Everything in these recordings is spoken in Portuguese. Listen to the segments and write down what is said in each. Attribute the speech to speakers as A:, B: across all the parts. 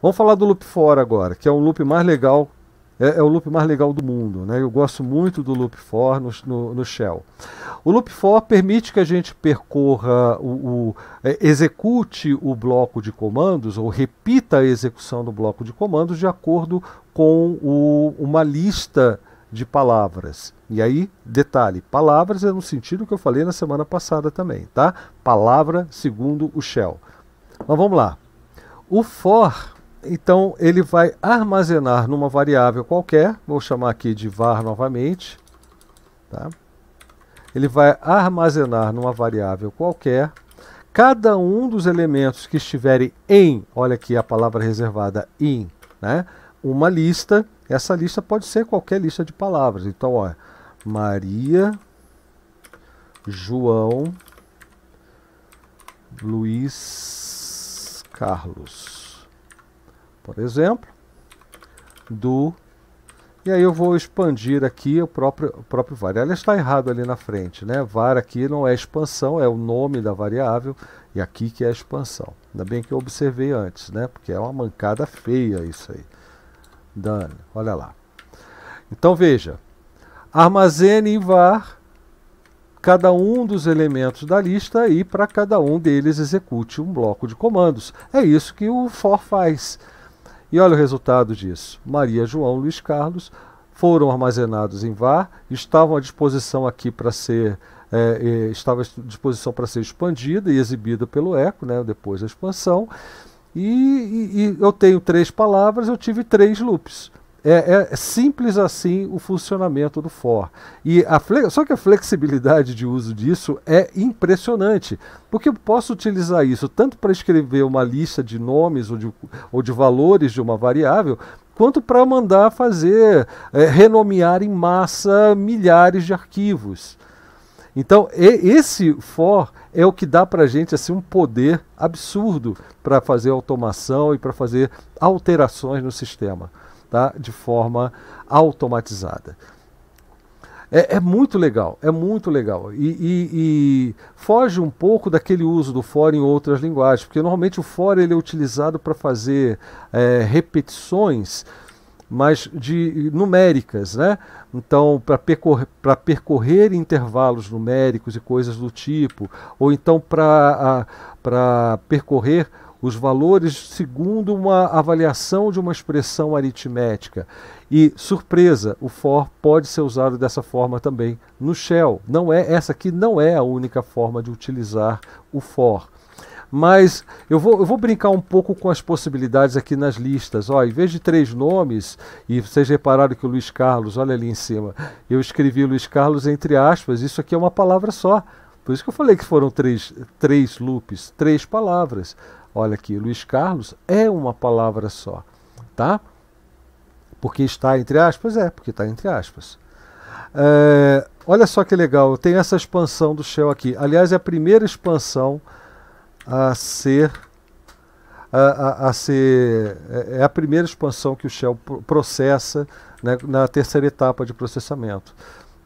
A: Vamos falar do loop fora agora, que é o loop mais legal, é, é, o loop mais legal do mundo. Né? Eu gosto muito do loop for no, no, no Shell. O loop for permite que a gente percorra, o, o é, execute o bloco de comandos ou repita a execução do bloco de comandos de acordo com o, uma lista de palavras. E aí, detalhe, palavras é no sentido que eu falei na semana passada também, tá? Palavra segundo o Shell. Mas vamos lá. O for então ele vai armazenar numa variável qualquer, vou chamar aqui de var novamente, tá? Ele vai armazenar numa variável qualquer cada um dos elementos que estiverem em, olha aqui a palavra reservada in, né? Uma lista, essa lista pode ser qualquer lista de palavras. Então, olha, Maria, João, Luiz, Carlos por exemplo, do... E aí eu vou expandir aqui o próprio, o próprio var. Ela está errado ali na frente, né? var aqui não é expansão, é o nome da variável, e aqui que é expansão. Ainda bem que eu observei antes, né? Porque é uma mancada feia isso aí. Dane, olha lá. Então veja, armazene em var cada um dos elementos da lista e para cada um deles execute um bloco de comandos. É isso que o for faz. E olha o resultado disso. Maria, João, Luiz Carlos foram armazenados em VAR, estavam à disposição aqui para ser é, é, estava à disposição para ser expandida e exibida pelo Eco, né, depois da expansão. E, e, e eu tenho três palavras, eu tive três loops. É, é, simples assim o funcionamento do for. E a só que a flexibilidade de uso disso é impressionante, porque eu posso utilizar isso tanto para escrever uma lista de nomes ou de, ou de valores de uma variável, quanto para mandar fazer, é, renomear em massa milhares de arquivos. Então, esse for é o que dá para a gente assim, um poder absurdo para fazer automação e para fazer alterações no sistema tá? de forma automatizada. É, é, muito legal, é muito legal. E, e, e, foge um pouco daquele uso do for em outras linguagens, porque normalmente o for ele é utilizado para fazer é, repetições, mas de numéricas, né? Então, para percorrer, percorrer intervalos numéricos e coisas do tipo, ou então para percorrer os valores segundo uma avaliação de uma expressão aritmética. E, surpresa, o for pode ser usado dessa forma também no shell. Não é Essa aqui não é a única forma de utilizar o for. Mas eu vou, eu vou brincar um pouco com as possibilidades aqui nas listas. Ó, em vez de três nomes, e vocês repararam que o Luiz Carlos, olha ali em cima, eu escrevi Luiz Carlos entre aspas, isso aqui é uma palavra só. Por isso que eu falei que foram três, três loops, três palavras olha aqui, Luiz Carlos é uma palavra só, tá? Porque está entre aspas? É, porque está entre aspas. É, olha só que legal, tem essa expansão do Shell aqui. Aliás, é a primeira expansão a ser. A, a, a ser é, é a primeira expansão que o Shell processa né, na terceira etapa de processamento.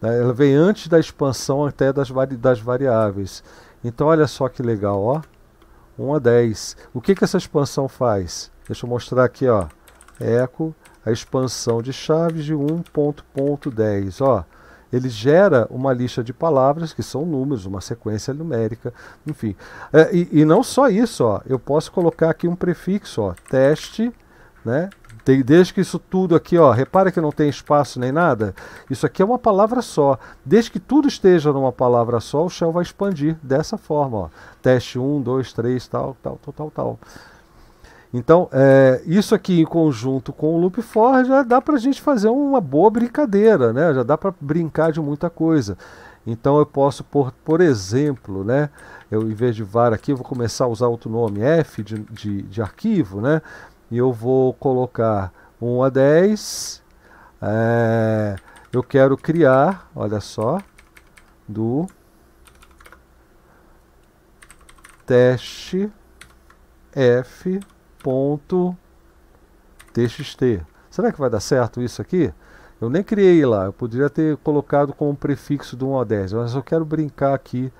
A: Né? Ela vem antes da expansão até das, vari, das variáveis. Então, olha só que legal, ó. 1 a 10. O que, que essa expansão faz? Deixa eu mostrar aqui, ó. Eco, a expansão de chaves de 1.10. Ó, ele gera uma lista de palavras que são números, uma sequência numérica, enfim. É, e, e, não só isso, ó, eu posso colocar aqui um prefixo, ó, teste, né? Tem, desde que isso tudo aqui, ó, repara que não tem espaço nem nada. Isso aqui é uma palavra só. Desde que tudo esteja numa palavra só, o shell vai expandir dessa forma. Ó. Teste 1, 2, 3, tal, tal, tal, tal, tal. Então, é, isso aqui em conjunto com o loop for já dá para a gente fazer uma boa brincadeira, né? Já dá para brincar de muita coisa. Então eu posso, por, por exemplo, né, eu em vez de var aqui, eu vou começar a usar outro nome, f de, de, de arquivo, né? e eu vou colocar 1 a 10. É, eu quero criar, olha só, do teste f.txt. Será que vai dar certo isso aqui? Eu nem criei lá, eu poderia ter colocado com o prefixo do 1 a 10, mas eu quero brincar aqui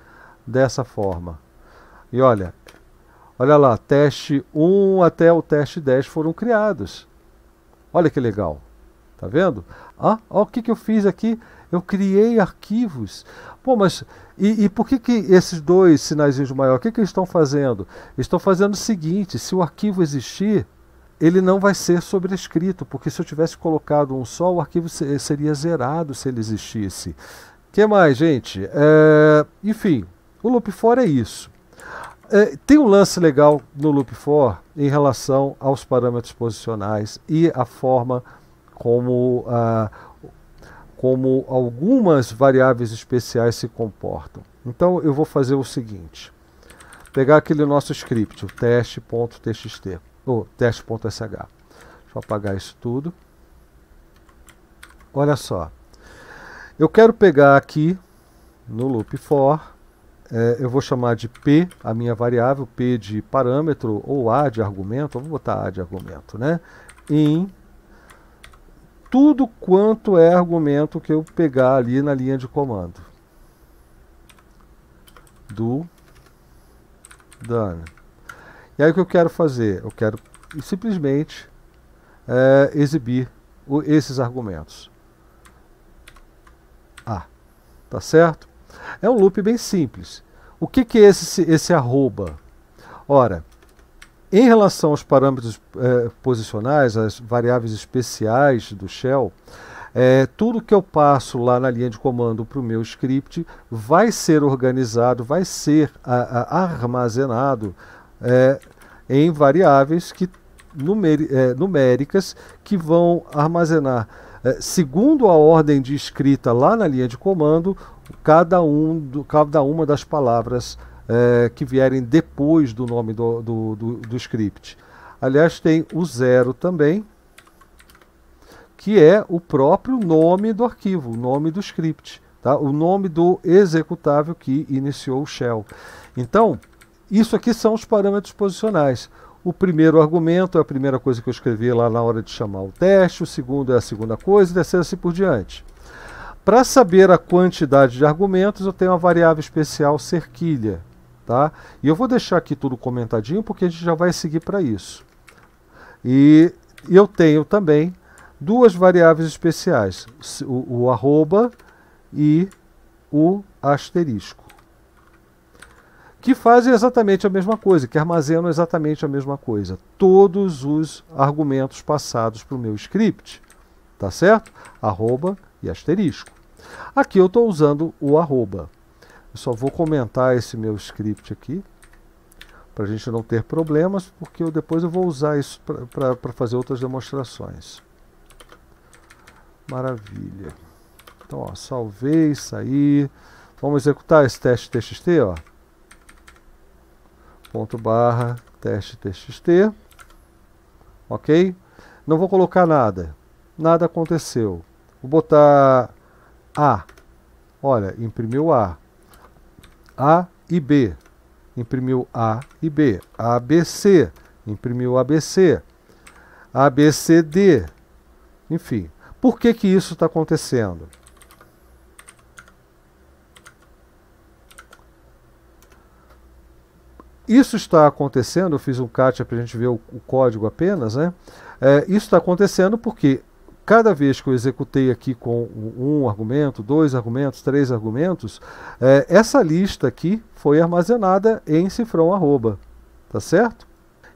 A: dessa forma. E olha, Olha lá, teste 1 até o teste 10 foram criados. Olha que legal. Tá vendo? Ah, olha o que, que eu fiz aqui. Eu criei arquivos. Pô, mas e, e por que, que esses dois sinais maior, o que, que eles estão fazendo? Estão fazendo o seguinte: se o arquivo existir, ele não vai ser sobrescrito, porque se eu tivesse colocado um só, o arquivo seria zerado se ele existisse. que mais, gente? É, enfim, o loop for é isso. É, tem um lance legal no loop for em relação aos parâmetros posicionais e a forma como, ah, como algumas variáveis especiais se comportam. Então eu vou fazer o seguinte, pegar aquele nosso script, o teste.txt, ou teste.sh. Deixa eu apagar isso tudo. Olha só, eu quero pegar aqui no loop for é, eu vou chamar de P a minha variável, P de parâmetro ou A de argumento, vamos botar A de argumento, né? Em tudo quanto é argumento que eu pegar ali na linha de comando do done. E aí o que eu quero fazer? Eu quero simplesmente é, exibir o, esses argumentos. A, ah, tá certo? É um loop bem simples. O que, que é esse, esse arroba? Ora, em relação aos parâmetros eh, posicionais, as variáveis especiais do Shell, eh, tudo que eu passo lá na linha de comando para o meu script vai ser organizado, vai ser a, a, armazenado eh, em variáveis que, numéricas que vão armazenar, segundo a ordem de escrita lá na linha de comando, cada, um, do, cada uma das palavras é, que vierem depois do nome do, do, do, do script. Aliás, tem o zero também, que é o próprio nome do arquivo, o nome do script, tá? o nome do executável que iniciou o shell. Então, isso aqui são os parâmetros posicionais. O primeiro argumento é a primeira coisa que eu escrevi lá na hora de chamar o teste, o segundo é a segunda coisa, e terceiro assim, assim por diante. Para saber a quantidade de argumentos, eu tenho uma variável especial cerquilha. Tá? E eu vou deixar aqui tudo comentadinho porque a gente já vai seguir para isso. E eu tenho também duas variáveis especiais, o, o arroba e o asterisco, que fazem exatamente a mesma coisa, que armazenam exatamente a mesma coisa, todos os argumentos passados para o meu script, tá certo? Arroba e asterisco. Aqui eu estou usando o arroba. Eu só vou comentar esse meu script aqui, para a gente não ter problemas, porque eu, depois eu vou usar isso para fazer outras demonstrações. Maravilha. Então, ó, salvei, saí. Vamos executar esse teste txt, ó. Ponto barra teste txt. Ok? Não vou colocar nada. Nada aconteceu. Vou botar A. Olha, imprimiu A. A e B. Imprimiu A e B. ABC. Imprimiu ABC. ABCD. Enfim. Por que, que isso está acontecendo? Isso está acontecendo, eu fiz um CATIA para a gente ver o, o código apenas, né? É, isso está acontecendo porque cada vez que eu executei aqui com um argumento, dois argumentos, três argumentos, é, essa lista aqui foi armazenada em cifrão arroba, tá certo?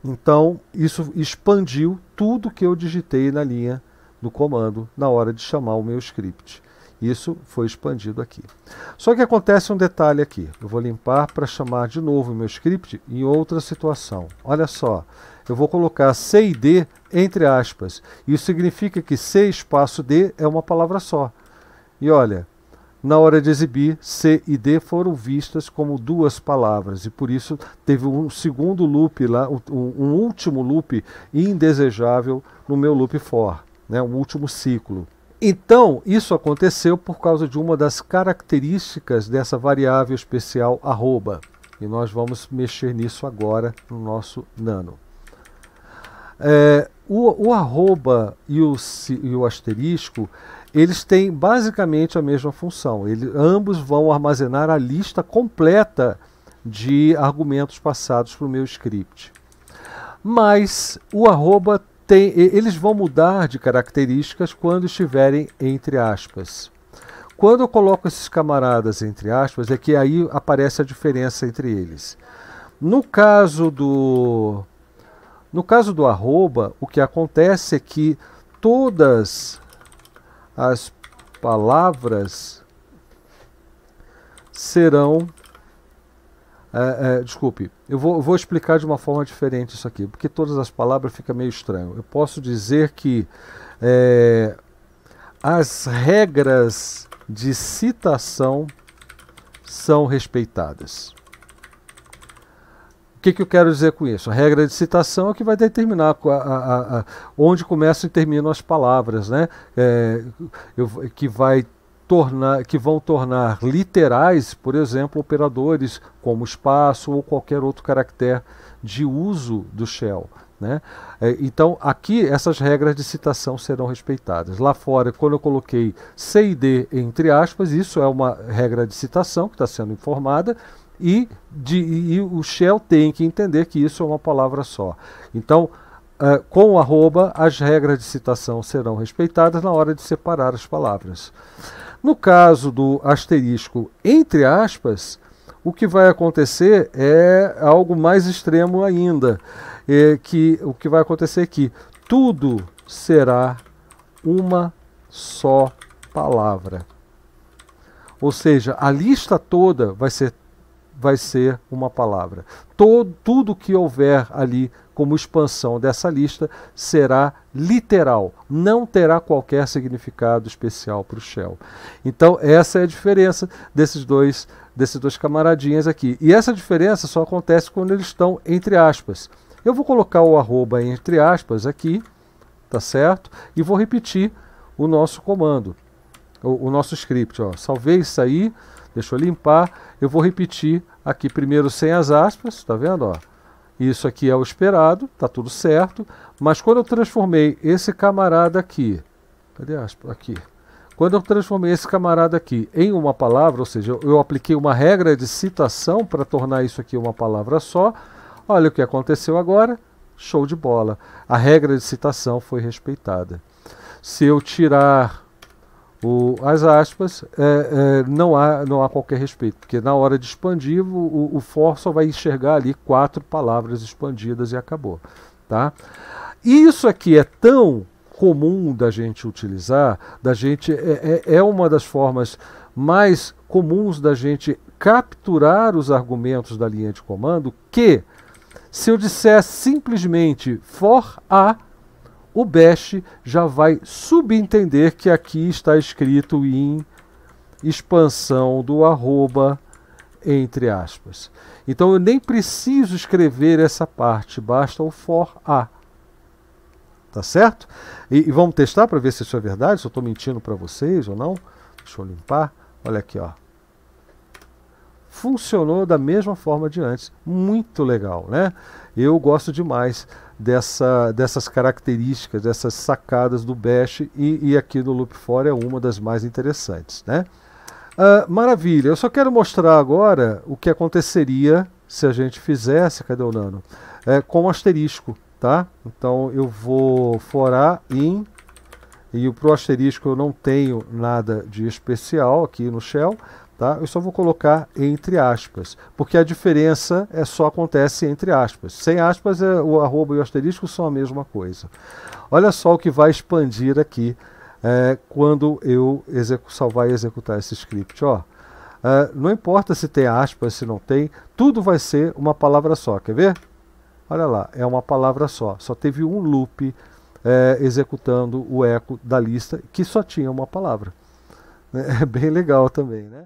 A: Então, isso expandiu tudo que eu digitei na linha do comando na hora de chamar o meu script. Isso foi expandido aqui. Só que acontece um detalhe aqui. Eu vou limpar para chamar de novo o meu script em outra situação. Olha só, eu vou colocar C e D entre aspas. Isso significa que C espaço D é uma palavra só. E olha, na hora de exibir, C e D foram vistas como duas palavras e por isso teve um segundo loop lá, um, um último loop indesejável no meu loop for, né, um último ciclo. Então, isso aconteceu por causa de uma das características dessa variável especial arroba. E nós vamos mexer nisso agora no nosso nano. É, o, o, arroba e o, e o asterisco eles têm basicamente a mesma função. eles ambos vão armazenar a lista completa de argumentos passados para o meu script. Mas o arroba tem, eles vão mudar de características quando estiverem entre aspas. Quando eu coloco esses camaradas entre aspas, é que aí aparece a diferença entre eles. No caso do no caso do arroba, o que acontece é que todas as palavras serão. É, é, desculpe, eu vou, vou, explicar de uma forma diferente isso aqui, porque todas as palavras fica meio estranho. Eu posso dizer que é, as regras de citação são respeitadas. O que, que, eu quero dizer com isso? A regra de citação é que vai determinar a, a, a, onde começam e terminam as palavras, né? É, eu, que vai tornar, que vão tornar literais, por exemplo, operadores como espaço ou qualquer outro caractere de uso do shell. Né? É, então, aqui essas regras de citação serão respeitadas. Lá fora, quando eu coloquei C e D entre aspas, isso é uma regra de citação que está sendo informada, e, de, e, o shell tem que entender que isso é uma palavra só. Então, uh, com o arroba, as regras de citação serão respeitadas na hora de separar as palavras. No caso do asterisco entre aspas, o que vai acontecer é algo mais extremo ainda, é que o que vai acontecer é que tudo será uma só palavra. Ou seja, a lista toda vai ser vai ser uma palavra. Todo, tudo que houver ali como expansão dessa lista será literal, não terá qualquer significado especial para o Shell. Então, essa é a diferença desses dois, desses dois camaradinhas aqui. E essa diferença só acontece quando eles estão entre aspas. Eu vou colocar o arroba entre aspas aqui, tá certo? E vou repetir o nosso comando, o, o nosso script. Ó. Salvei isso aí Deixa eu limpar. Eu vou repetir aqui primeiro sem as aspas, tá vendo? Ó? Isso aqui é o esperado, tá tudo certo. Mas quando eu transformei esse camarada aqui, cadê a aspa? Aqui. Quando eu transformei esse camarada aqui em uma palavra, ou seja, eu, eu apliquei uma regra de citação para tornar isso aqui uma palavra só, olha o que aconteceu agora, show de bola. A regra de citação foi respeitada. Se eu tirar o, as aspas, é, é, não, há, não há qualquer respeito, porque na hora de expandir, o, o for só vai enxergar ali quatro palavras expandidas e acabou. Tá? Isso aqui é tão comum da gente utilizar, da gente é, é, é uma das formas mais comuns da gente capturar os argumentos da linha de comando que se eu disser simplesmente for a o Bash já vai subentender que aqui está escrito em expansão do arroba entre aspas. Então eu nem preciso escrever essa parte, basta o for a. Tá certo? E, e vamos testar para ver se isso é verdade, se eu estou mentindo para vocês ou não. Deixa eu limpar. Olha aqui, ó. Funcionou da mesma forma de antes. Muito legal, né? Eu gosto demais dessa, dessas características, dessas sacadas do Bash, e, e aqui no Loop For é uma das mais interessantes. Né? Uh, maravilha, eu só quero mostrar agora o que aconteceria se a gente fizesse, cadê o Nano? É, com um asterisco, tá? Então eu vou forar em, e o pro asterisco eu não tenho nada de especial aqui no shell, Tá? Eu só vou colocar entre aspas, porque a diferença é só acontece entre aspas. Sem aspas, é, o arroba e o asterisco são a mesma coisa. Olha só o que vai expandir aqui é, quando eu salvar e executar esse script. Ó. É, não importa se tem aspas, se não tem, tudo vai ser uma palavra só. Quer ver? Olha lá, é uma palavra só. Só teve um loop é, executando o eco da lista que só tinha uma palavra. É bem legal também, né?